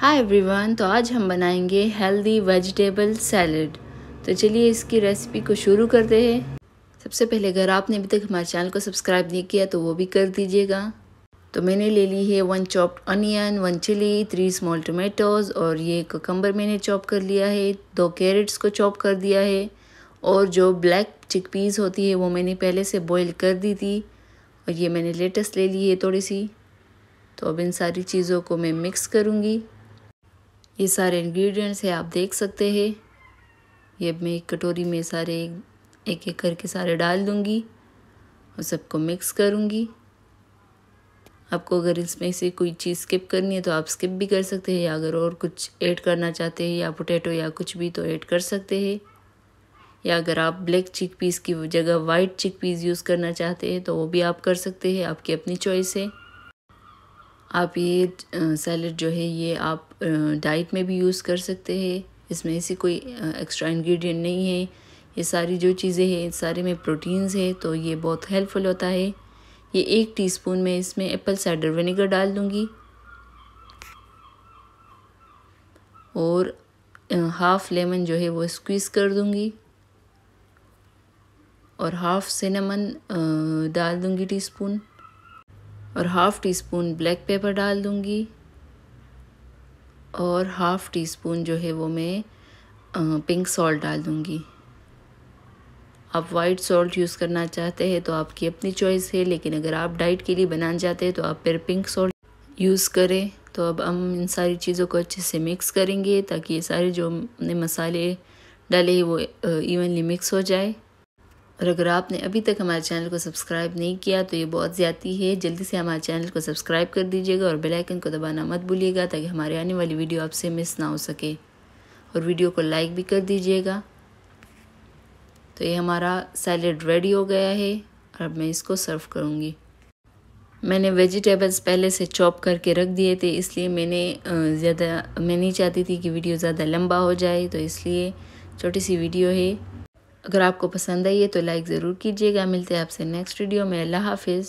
hi everyone तो आज हम बनाएंगे हेल्दी वेजिटेबल सैलड तो चलिए इसकी रेसिपी को शुरू करते हैं सबसे पहले अगर आपने अभी तक हमारे चैनल को सब्सक्राइब नहीं किया तो वो भी कर दीजिएगा तो मैंने ले ली है one chopped onion one chilli three small tomatoes और ये ककम्बर मैंने चॉप कर लिया है दो कैरेट्स को चॉप कर दिया है और जो ब्लैक चिकपीस होती है वो मैंने पहले से बॉईल कर दी थी और ये मैंने लेटस ले ली है थोड़ी सी तो अब इन सारी चीज़ों को मैं मिक्स करूँगी ये सारे इंग्रेडिएंट्स है आप देख सकते हैं ये मैं एक कटोरी में सारे एक एक करके सारे डाल दूँगी और सबको मिक्स करूँगी आपको अगर इसमें से कोई चीज़ स्किप करनी है तो आप स्किप भी कर सकते हैं या अगर और कुछ ऐड करना चाहते हैं या पोटैटो या कुछ भी तो ऐड कर सकते हैं या अगर आप ब्लैक चिक पीस की जगह वाइट चिक पीस यूज़ करना चाहते हैं तो वो भी आप कर सकते हैं आपकी अपनी चॉइस है आप ये सैलड जो है ये आप डाइट में भी यूज़ कर सकते हैं इसमें ऐसी कोई एक्स्ट्रा इंग्रेडिएंट नहीं है ये सारी जो चीज़ें हैं इन सारे में प्रोटीन्स है तो ये बहुत हेल्पफुल होता है ये एक टीस्पून में इसमें एप्पल साइडर विनेगर डाल दूँगी और हाफ़ लेमन जो है वो स्क्वीज़ कर दूँगी और हाफ़ सिनेमन डाल दूँगी टीस्पून और half teaspoon black pepper डाल दूँगी और हाफ़ टी स्पून जो है वो मैं पिंक सॉल्ट डाल दूँगी आप वाइट सॉल्ट यूज़ करना चाहते हैं तो आपकी अपनी चॉइस है लेकिन अगर आप डाइट के लिए बनाना चाहते हैं तो आप फिर पिंक सॉल्ट यूज़ करें तो अब हम इन सारी चीज़ों को अच्छे से मिक्स करेंगे ताकि ये सारे जो हमने मसाले डाले वो इवनली मिक्स हो जाए और अगर आपने अभी तक हमारे चैनल को सब्सक्राइब नहीं किया तो ये बहुत ज़्यादा है जल्दी से हमारे चैनल को सब्सक्राइब कर दीजिएगा और बेल आइकन को दबाना मत भूलिएगा ताकि हमारे आने वाली वीडियो आपसे मिस ना हो सके और वीडियो को लाइक भी कर दीजिएगा तो ये हमारा सैलड रेडी हो गया है अब मैं इसको सर्व करूँगी मैंने वेजिटेबल्स पहले से चॉप करके रख दिए थे इसलिए मैंने ज़्यादा मैं नहीं चाहती थी कि वीडियो ज़्यादा लंबा हो जाए तो इसलिए छोटी सी वीडियो है अगर आपको पसंद आई है तो लाइक ज़रूर कीजिएगा मिलते हैं आपसे नेक्स्ट वीडियो में अल्लाह हाफिज़